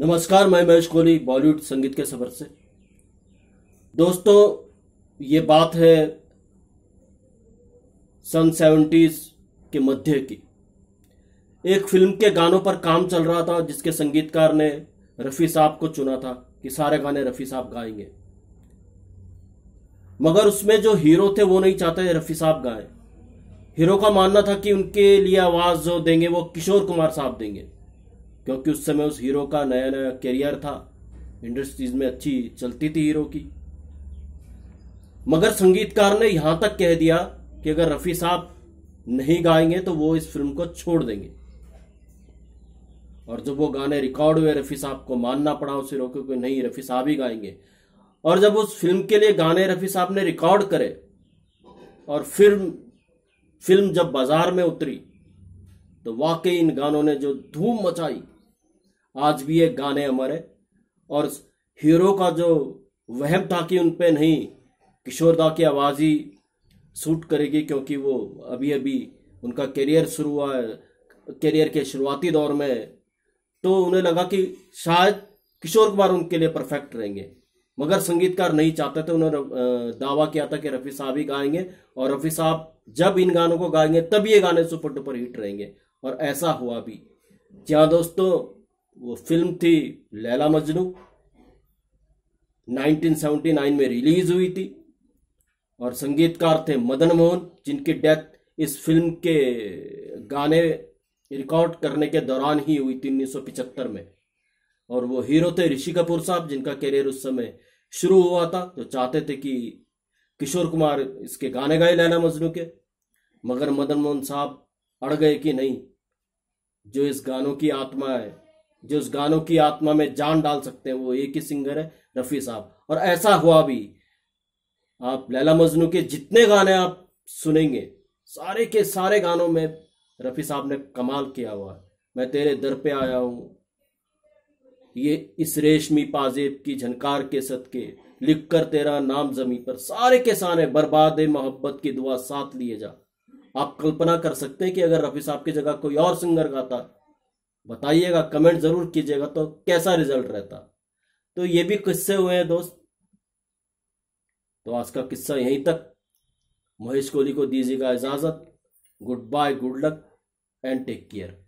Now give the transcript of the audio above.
नमस्कार मैं महेश कोहली बॉलीवुड संगीत के सफर से दोस्तों ये बात है सन सेवेंटीज के मध्य की एक फिल्म के गानों पर काम चल रहा था जिसके संगीतकार ने रफ़ी साहब को चुना था कि सारे गाने रफ़ी साहब गाएंगे मगर उसमें जो हीरो थे वो नहीं चाहते रफ़ी साहब गाएं हीरो का मानना था कि उनके लिए आवाज़ जो देंगे वो किशोर कुमार साहब देंगे क्योंकि उस समय उस हीरो का नया नया करियर था इंडस्ट्रीज में अच्छी चलती थी हीरो की मगर संगीतकार ने यहां तक कह दिया कि अगर रफी साहब नहीं गाएंगे तो वो इस फिल्म को छोड़ देंगे और जब वो गाने रिकॉर्ड हुए रफ़ी साहब को मानना पड़ा उसे रोके को नहीं रफ़ी साहब ही गाएंगे और जब उस फिल्म के लिए गाने रफ़ी साहब ने रिकॉर्ड करे और फिल्म फिल्म जब बाजार में उतरी तो वाकई इन गानों ने जो धूम मचाई आज भी ये गाने हमारे और हीरो का जो वहम था कि उन पे नहीं किशोरदा की आवाज़ ही सूट करेगी क्योंकि वो अभी अभी उनका करियर शुरू हुआ है करियर के शुरुआती दौर में तो उन्हें लगा कि शायद किशोर कुमार उनके लिए परफेक्ट रहेंगे मगर संगीतकार नहीं चाहते थे उन्होंने दावा किया था कि रफ़ी साहब ही गाएंगे और रफ़ी साहब जब इन गानों को गाएंगे तब ये गाने सुपर डुपर हिट रहेंगे और ऐसा हुआ भी जी दोस्तों वो फिल्म थी लैला मजनू 1979 में रिलीज हुई थी और संगीतकार थे मदन मोहन जिनकी डेथ इस फिल्म के गाने रिकॉर्ड करने के दौरान ही हुई थी उन्नीस में और वो हीरो थे ऋषि कपूर साहब जिनका करियर उस समय शुरू हुआ था तो चाहते थे कि किशोर कुमार इसके गाने गाए लैला मजनू के मगर मदन मोहन साहब अड़ गए कि नहीं जो इस गानों की आत्मा है जो उस गानों की आत्मा में जान डाल सकते हैं वो एक ही सिंगर है रफ़ी साहब और ऐसा हुआ भी आप लैला मजनू के जितने गाने आप सुनेंगे सारे के सारे गानों में रफ़ी साहब ने कमाल किया हुआ मैं तेरे दर पे आया हूं ये इस रेशमी पाजेब की झनकार के सदके लिख कर तेरा नाम जमी पर सारे के सारे बर्बाद मोहब्बत की दुआ साथ लिए जा आप कल्पना कर सकते हैं कि अगर रफ़ी साहब की जगह कोई और सिंगर गाता बताइएगा कमेंट जरूर कीजिएगा तो कैसा रिजल्ट रहता तो ये भी किस्से हुए हैं दोस्त तो आज का किस्सा यहीं तक महेश कोहली को दीजिएगा इजाजत goodbye good luck and take care